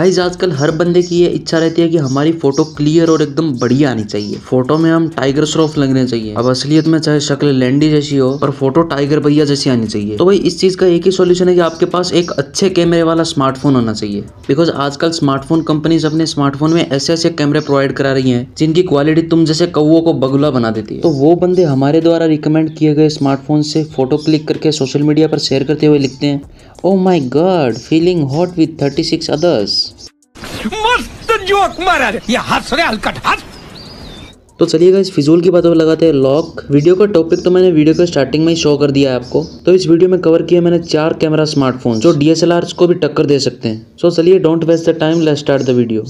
Guys आजकल हर बंदे की ये इच्छा रहती है कि हमारी फोटो क्लियर और एकदम बढ़िया आनी चाहिए फोटो में हम टाइगर श्रॉफ लगने चाहिए अब असलियत में चाहे शक्ल लैंडी जैसी हो पर फोटो टाइगर भैया जैसी आनी चाहिए तो भाई इस चीज का एक ही सोल्यूशन है कि आपके पास एक अच्छे कैमरे वाला स्मार्टफोन होना चाहिए बिकॉज आजकल स्मार्टफोन कंपनीज अपने स्मार्टफोन में ऐसे ऐसे कैमरे प्रोवाइड करा रही है जिनकी क्वालिटी तुम जैसे कौओ को बगुला बना देती है तो वो बंदे हमारे द्वारा रिकमेंड किए गए स्मार्टफोन से फोटो क्लिक करके सोशल मीडिया पर शेयर करते हुए लिखते हैं Oh my god, feeling hot with 36 others. मस्त जोक मारा ये हंस रहे हल्का हंस तो चलिएगा इस फिजूल की बातों पर लगाते हैं लॉक वीडियो का टॉपिक तो मैंने वीडियो के स्टार्टिंग में ही शो कर दिया है आपको तो इस वीडियो में कवर किया मैंने चार कैमरा स्मार्टफोन जो डीएसएलआर को भी टक्कर दे सकते हैं सो चलिए don't waste the time let start the video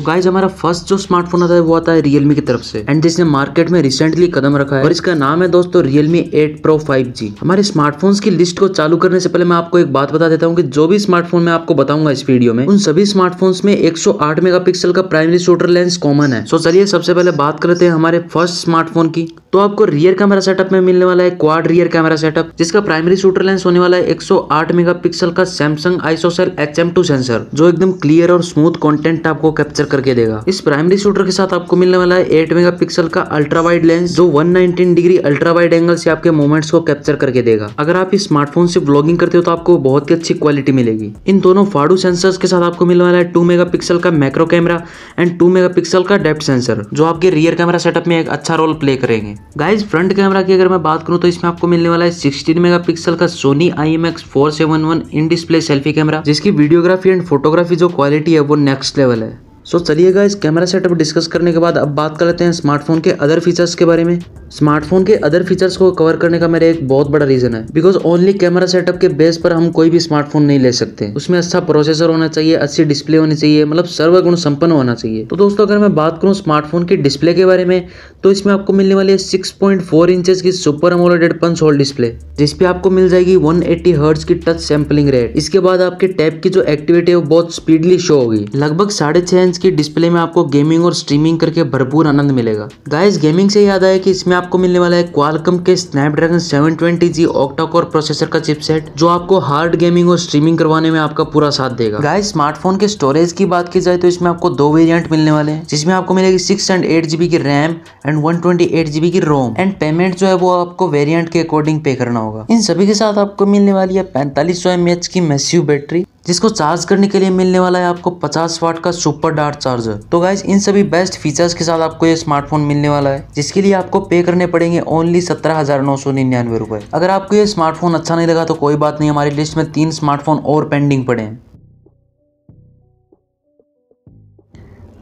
तो गाइज हमारा फर्स्ट जो स्मार्टफोन आता है वो आता है रियलमी की तरफ से एंड जिसने मार्केट में रिसेंटली कदम रखा है और इसका नाम है दोस्तों Realme eight pro five G हमारे स्मार्टफोन की लिस्ट को चालू करने से पहले मैं आपको एक बात बता देता हूँ की जो भी स्मार्टफोन मैं आपको बताऊंगा इस वीडियो में उन सभी स्मार्टफोन में एक मेगापिक्सल का प्राइमरी शूटर लेंस कॉमन है सो चलिए सबसे पहले बात करते हैं हमारे फर्स्ट स्मार्टफोन की तो आपको रियर कैमरा सेटअप में मिलने वाला है क्वाड रियर कैमरा सेटअप जिसका प्राइमरी शूटर लेंस होने वाला है 108 मेगापिक्सल का सैमसंग आईसोसेल एच सेंसर जो एकदम क्लियर और स्मूथ कंटेंट आपको कैप्चर करके देगा इस प्राइमरी शूटर के साथ आपको मिलने वाला है एट मेगा का अल्ट्रा वाइड लेंस जो one degree ultra wide angle से आपके मोमेंट्स को कैप्चर करके देगा अगर आप इस स्मार्टफोन से ब्लॉगिंग करते हो तो आपको बहुत ही अच्छी क्वालिटी मिलेगी इन दोनों फाड़ू सेंसर के साथ आपको मिलने वाला है टू मेगा का macro camera and two mega का डेप्थ सेंसर जो आपके रियर कैमरा सेटअप में एक अच्छा रोल प्ले करेंगे गाइज फ्रंट कैमरा की अगर मैं बात करूँ तो इसमें आपको मिलने वाला है सिक्सटीन मेगा का Sony I M X four seven one in display selfie camera जिसकी वीडियोग्राफी एंड फोटोग्राफी जो क्वालिटी है वो नेक्स्ट लेवल है सो so, चलिएगा इस कैमरा सेटअप डिस्कस करने के बाद अब बात कर लेते हैं स्मार्टफोन के अदर फीचर्स के बारे में स्मार्टफोन के अदर फीचर्स को कवर करने का मेरा एक बहुत बड़ा रीजन है बिकॉज ओनली कैमरा सेटअप के बेस पर हम कोई भी स्मार्टफोन नहीं ले सकते उसमें अच्छा प्रोसेसर होना चाहिए अच्छी डिस्प्ले होनी चाहिए मतलब सर्वगुण संपन्न होना चाहिए तो दोस्तों अगर मैं बात करूँ स्मार्टफोन की डिस्प्ले के बारे में तो इसमें आपको मिलने वाली है सिक्स पॉइंट फोर इंच की super AMOLED punch hole display जिसपे आपको मिल जाएगी वन एट्टी हर्ट्स की टच सैम्पलिंग रेट इसके बाद आपके टैप की जो एक्टिविटी है वो बहुत स्पीडली शो होगी लगभग साढ़े छह इंच की डिस्प्ले में आपको गेमिंग और स्ट्रीमिंग करके भरपूर आनंद मिलेगा गाइस गेमिंग से याद आया कि इसमें आपको मिलने वाला है क्वालकम के स्नैपड्रैगन 720G ऑक्टाकोर प्रोसेसर का चिपसेट जो आपको हार्ड गेमिंग और स्ट्रीमिंग करवाने में आपका पूरा साथ देगा गाइस स्मार्टफोन के स्टोरेज की बात की जाए तो इसमें आपको दो वेरियंट मिलने वाले हैं जिसमें आपको मिलेगी सिक्स एंड एट जीबी की रैम एंड वन ट्वेंटी की रोम एंड पेमेंट जो है वो आपको वेरियंट के अकॉर्डिंग पे करना होगा इन सभी के साथ आपको मिलने वाली है पैंतालीस सौ की मैसिव बैटरी जिसको चार्ज करने के लिए मिलने वाला है आपको 50 वाट का सुपर डार्ट चार्जर तो गाइज इन सभी बेस्ट फीचर्स के साथ आपको ये स्मार्टफोन मिलने वाला है जिसके लिए आपको पे करने पड़ेंगे ओनली सत्रह हजार नौ सौ निन्यानवे रुपए अगर आपको ये स्मार्टफोन अच्छा नहीं लगा तो कोई बात नहीं हमारी लिस्ट में तीन स्मार्टफोन और पेंडिंग पड़े हैं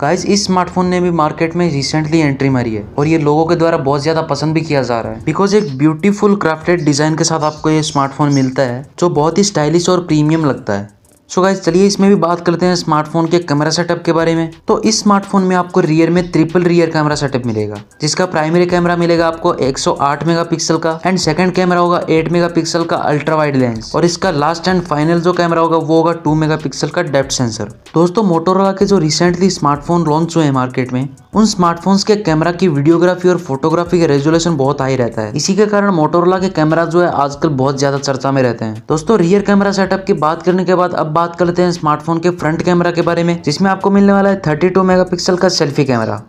गाइस इस स्मार्टफोन ने भी मार्केट में रिसेंटली एंट्री मारी है और ये लोगों के द्वारा बहुत ज्यादा पसंद भी किया जा रहा है बिकॉज एक ब्यूटीफुल क्राफ्टेड डिजाइन के साथ आपको ये स्मार्टफोन मिलता है जो बहुत ही स्टाइलिश और प्रीमियम लगता है सो गाइज चलिए इसमें भी बात करते हैं स्मार्टफोन के कैमरा सेटअप के बारे में तो इस स्मार्टफोन में आपको रियर में ट्रिपल रियर कैमरा सेटअप मिलेगा जिसका प्राइमरी कैमरा मिलेगा आपको 108 मेगापिक्सल का एंड सेकंड कैमरा होगा 8 मेगापिक्सल का अल्ट्रा वाइड लेंस और इसका लास्ट एंड फाइनल जो कैमरा होगा वो होगा टू मेगा का डेप्थ सेंसर दोस्तों मोटोरोला के जो रिसेंटली स्मार्टफोन लॉन्च हुए हैं मार्केट में उन स्मार्टफोन्स के कैमरा की वीडियोग्राफी और फोटोग्राफी का रेजुलेशन बहुत हाई रहता है इसी के कारण मोटोरोला के कैमरा जो है आजकल बहुत ज्यादा चर्चा में रहते हैं दोस्तों रियर कैमरा सेटअप की बात करने के बाद अब बात कर लेते हैं स्मार्टफोन के फ्रंट कैमरा के बारे में जिसमें आपको मिलने वाला है थर्टी टू मेगापिक्सल का सेल्फी कैमरा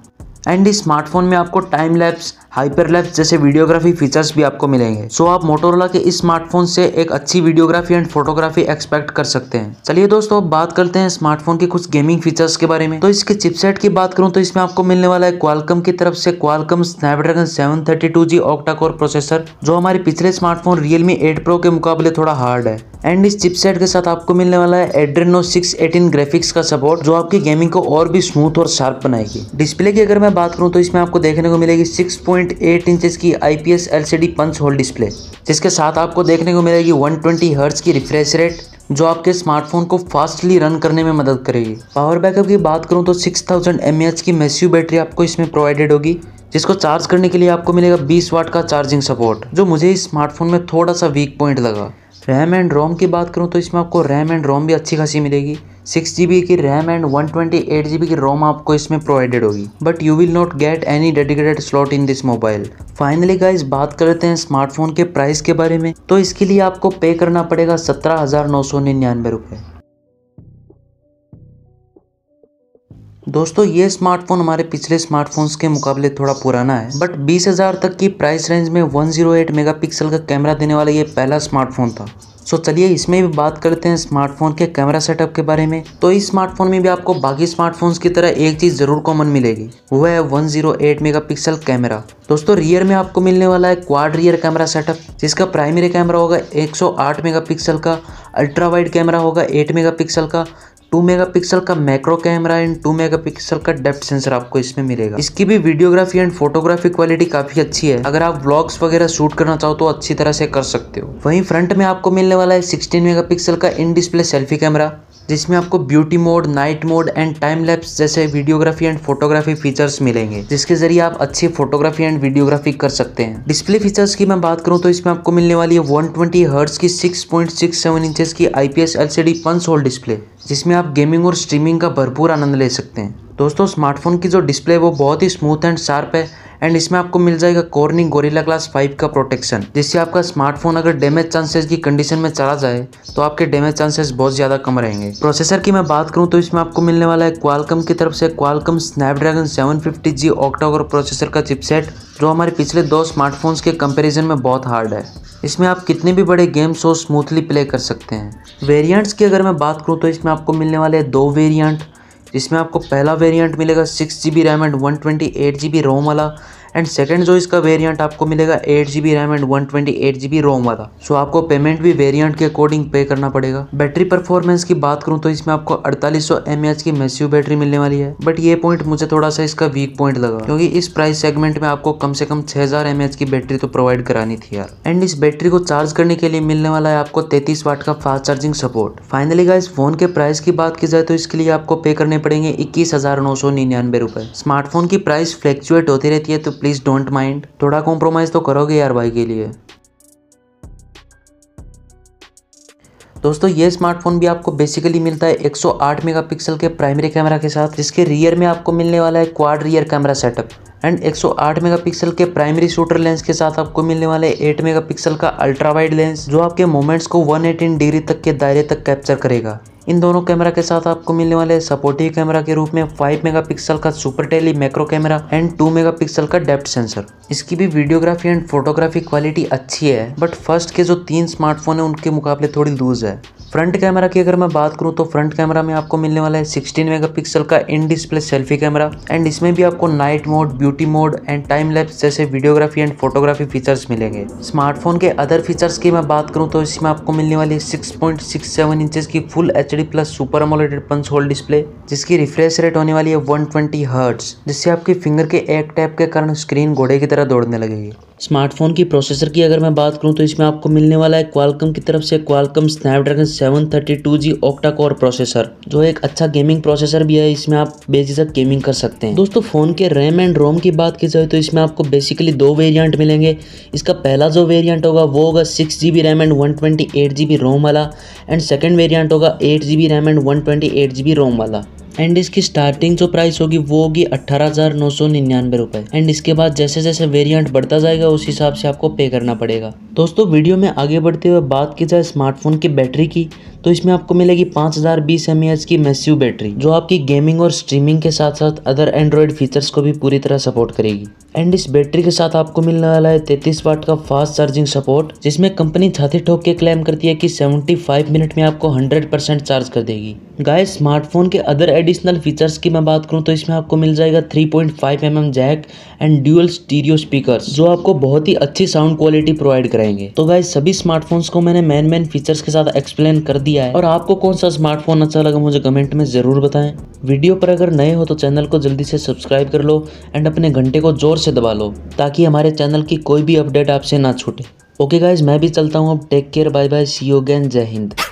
एंड इस स्मार्टफोन में आपको टाइम लैप्स हाइपर लैप्स जैसे वीडियोग्राफी फीचर्स भी आपको मिलेंगे सो आप मोटोरोला के इस स्मार्टफोन से एक अच्छी वीडियोग्राफी एंड फोटोग्राफी एक्सपेक्ट कर सकते हैं चलिए दोस्तों अब बात करते हैं स्मार्टफोन के कुछ गेमिंग फीचर्स के बारे में तो इसके चिपसेट की बात करूँ तो इसमें आपको मिलने वाला है क्वालकम की तरफ से Qualcomm Snapdragon seven thirty two G octa core processor जो हमारे पिछले स्मार्टफोन रियलमी एट प्रो के मुकाबले थोड़ा हार्ड है एंड इस चिपसेट के साथ आपको मिलने वाला है एड्रेनो सिक्स एटीन ग्राफिक्स का सपोर्ट जो आपकी गेमिंग को और भी स्मूथ और शार्प बनाएगी डिस्प्ले की अगर मैं मैं बात करूँ तो इसमें आपको देखने को मिलेगी 6.8 पॉइंट इंचेस की IPS LCD punch hole display जिसके साथ आपको देखने को मिलेगी 120 ट्वेंटी हर्ट्स की रिफ्रेश रेट जो आपके स्मार्टफोन को फास्टली रन करने में मदद करेगी पावर बैकअप की बात करूँ तो 6000 थाउजेंड की मेस्यू बैटरी आपको इसमें प्रोवाइडेड होगी जिसको चार्ज करने के लिए आपको मिलेगा बीस वाट का चार्जिंग सपोर्ट जो मुझे इस स्मार्टफोन में थोड़ा सा वीक पॉइंट लगा रैम एंड रोम की बात करूँ तो इसमें आपको रैम एंड रोम भी अच्छी खासी मिलेगी सिक्स जी की रैम एंड वन ट्वेंटी की रोम आपको इसमें प्रोवाइडेड होगी but you will not get any dedicated slot in this mobile finally guys बात करते हैं स्मार्टफोन के प्राइस के बारे में तो इसके लिए आपको पे करना पड़ेगा सत्रह हज़ार नौ सौ निन्यानवे रुपये दोस्तों ये स्मार्टफोन हमारे पिछले स्मार्टफोन्स के मुकाबले थोड़ा पुराना है बट 20,000 तक की प्राइस रेंज में 108 मेगापिक्सल का कैमरा देने वाला ये पहला स्मार्टफोन था सो so, चलिए इसमें भी बात करते हैं स्मार्टफोन के कैमरा सेटअप के बारे में तो इस स्मार्टफोन में भी आपको बाकी स्मार्टफोन्स की तरह एक चीज़ ज़रूर कॉमन मिलेगी वो है 108 मेगापिक्सल कैमरा दोस्तों रियर में आपको मिलने वाला है क्वाड रियर कैमरा सेटअप जिसका प्राइमरी कैमरा होगा 108 मेगापिक्सल का अल्ट्रा वाइड कैमरा होगा 8 मेगापिक्सल का टू मेगापिक्सल का macro camera and two megapixel का डेप्थ सेंसर आपको इसमें मिलेगा इसकी भी वीडियोग्राफी एंड फोटोग्राफी क्वालिटी काफी अच्छी है अगर आप ब्लॉग्स वगैरह शूट करना चाहो तो अच्छी तरह से कर सकते हो वहीं फ्रंट में आपको मिलने वाला है सिक्सटीन मेगा का इन डिस्प्ले सेल्फी कैमरा जिसमें आपको beauty mode night mode and time lapse जैसे वीडियोग्राफी एंड फोटोग्राफी फीचर्स मिलेंगे जिसके जरिए आप अच्छी फोटोग्राफी एंड वीडियोग्राफी कर सकते हैं डिस्प्ले फीचर्स की मैं बात करूँ तो इसमें आपको मिलने वाली है वन ट्वेंटी हर्ट्स की six point six seven inches की I P S L C D punch hole display जिसमें आप गेमिंग और स्ट्रीमिंग का भरपूर आनंद ले सकते हैं दोस्तों स्मार्टफोन की जो डिस्प्ले है वो बहुत ही स्मूथ एंड शार्प है एंड इसमें आपको मिल जाएगा कॉर्निंग गोरिला ग्लास 5 का प्रोटेक्शन जिससे आपका स्मार्टफोन अगर डैमेज चांसेस की कंडीशन में चला जाए तो आपके डैमेज चांसेस बहुत ज़्यादा कम रहेंगे प्रोसेसर की मैं बात करूँ तो इसमें आपको मिलने वाला है क्वालकम की तरफ से Qualcomm Snapdragon seven fifty G octa core processor का चिपसेट जो हमारे पिछले दो स्मार्टफोन्स के कंपेरिजन में बहुत हार्ड है इसमें आप कितने भी बड़े गेम्स हो स्मूथली प्ले कर सकते हैं वेरिएंट्स की अगर मैं बात करूँ तो इसमें आपको मिलने वाले दो वेरिएंट इसमें आपको पहला वेरिएंट मिलेगा six G B RAM and one twenty eight G B ROM वाला एंड सेकंड जो इसका वेरिएंट आपको मिलेगा eight G B RAM and one twenty eight G B ROM वाला सो आपको पेमेंट भी वेरिएंट के अकॉर्डिंग पे करना पड़ेगा बैटरी परफॉर्मेंस की बात करूँ तो इसमें आपको अड़तालीस सौ एम एच की मैसिव बैटरी मिलने वाली है बट ये पॉइंट मुझे थोड़ा सा इसका वीक पॉइंट लगा क्योंकि इस प्राइस सेगमेंट में आपको कम से कम छह हजार एम एच की बैटरी तो प्रोवाइड करानी थी यार एंड इस बैटरी को चार्ज करने के लिए मिलने वाला है आपको तैतीस वाट का फास्ट चार्जिंग सपोर्ट फाइनली का इस फोन के प्राइस की बात की जाए तो इसके लिए आपको पे करने पड़ेंगे इक्कीस हजार नौ सौ निन्यानवे रुपए स्मार्टफोन की प्राइस फ्लेक्चुएट होती रहती है तो प्लीज प्लीज़ डोंट माइंड थोड़ा कॉम्प्रोमाइज़ तो करोगे यार भाई के लिए दोस्तों ये स्मार्टफोन भी आपको बेसिकली मिलता है 108 मेगापिक्सल के प्राइमरी कैमरा के साथ जिसके रियर में आपको मिलने वाला है quad rear camera setup and 108 megapixel के प्राइमरी शूटर लेंस के साथ आपको मिलने वाले 8 मेगापिक्सल का अल्ट्रा वाइड लेंस जो आपके मोमेंट्स को 118 डिग्री तक के दायरे तक कैप्चर करेगा इन दोनों कैमरा के साथ आपको मिलने वाले सपोर्टिव कैमरा के रूप में 5 मेगापिक्सल का super tele macro camera and 2 megapixel का डेप्थ सेंसर इसकी भी वीडियोग्राफी एंड फोटोग्राफी क्वालिटी अच्छी है बट फर्स्ट के जो तीन स्मार्टफोन है उनके मुकाबले थोड़ी लूज है फ्रंट कैमरा की अगर मैं बात करूं तो फ्रंट कैमरा में आपको मिलने वाला है 16 मेगापिक्सल का in display selfie camera and इसमें भी आपको night mode beauty mode and time lapse जैसे वीडियोग्राफी एंड फोटोग्राफी फीचर्स मिलेंगे स्मार्टफोन के अदर फीचर्स की मैं बात करूं तो इसमें आपको मिलने वाली सिक्स पॉइंट इंचेस की full H H plus super AMOLED punch hole display जिसकी रिफ्रेश रेट होने वाली है 120 हर्ट्स जिससे आपके फिंगर के एक टैप के कारण स्क्रीन घोड़े की तरह दौड़ने लगेगी स्मार्टफोन की प्रोसेसर की अगर मैं बात करूँ तो इसमें आपको मिलने वाला है क्वालकम की तरफ से Qualcomm Snapdragon seven thirty two G octa core processor जो एक अच्छा गेमिंग प्रोसेसर भी है इसमें आप बेझिझक गेमिंग कर सकते हैं दोस्तों फ़ोन के रैम एंड रोम की बात की जाए तो इसमें आपको बेसिकली दो वेरियंट मिलेंगे इसका पहला जो वेरियंट होगा वो होगा six G B RAM and one twenty eight G B ROM वाला एंड सेकेंड वेरियंट होगा eight G B RAM and one twenty eight G B ROM वाला एंड इसकी स्टार्टिंग जो प्राइस होगी वो होगी अट्ठारह हज़ार नौ सौ निन्यानवे रुपए एंड इसके बाद जैसे जैसे वेरिएंट बढ़ता जाएगा उस हिसाब से आपको पे करना पड़ेगा दोस्तों वीडियो में आगे बढ़ते हुए बात की जाए स्मार्टफोन की बैटरी की तो इसमें आपको मिलेगी पाँच हज़ार बीस एम एच की मैसिव बैटरी जो आपकी गेमिंग और स्ट्रीमिंग के साथ साथ अदर एंड्रॉयड फीचर्स को भी पूरी तरह सपोर्ट करेगी एंड इस बैटरी के साथ आपको मिलने वाला है तैतीस वाट का फास्ट चार्जिंग सपोर्ट जिसमें कंपनी छाती ठोक के क्लेम करती है कि 75 मिनट में आपको 100% चार्ज कर देगी गाय स्मार्टफोन के अदर एडिशनल फीचर्स की मैं बात करूं तो इसमें आपको मिल जाएगा 3.5 point mm jack and dual stereo speakers जो आपको बहुत ही अच्छी साउंड क्वालिटी प्रोवाइड कराएंगे तो गाय सभी स्मार्टफोन्स को मैंने मैन मैन फीचर्स के साथ एक्सप्लेन कर दिया दिया है और आपको कौन सा स्मार्टफोन अच्छा लगा मुझे कमेंट में ज़रूर बताएं वीडियो पर अगर नए हो तो चैनल को जल्दी से सब्सक्राइब कर लो एंड अपने घंटे को ज़ोर से दबा लो ताकि हमारे चैनल की कोई भी अपडेट आपसे ना छूटे ओके गाइज मैं भी चलता हूँ अब take care bye bye see you again जय हिंद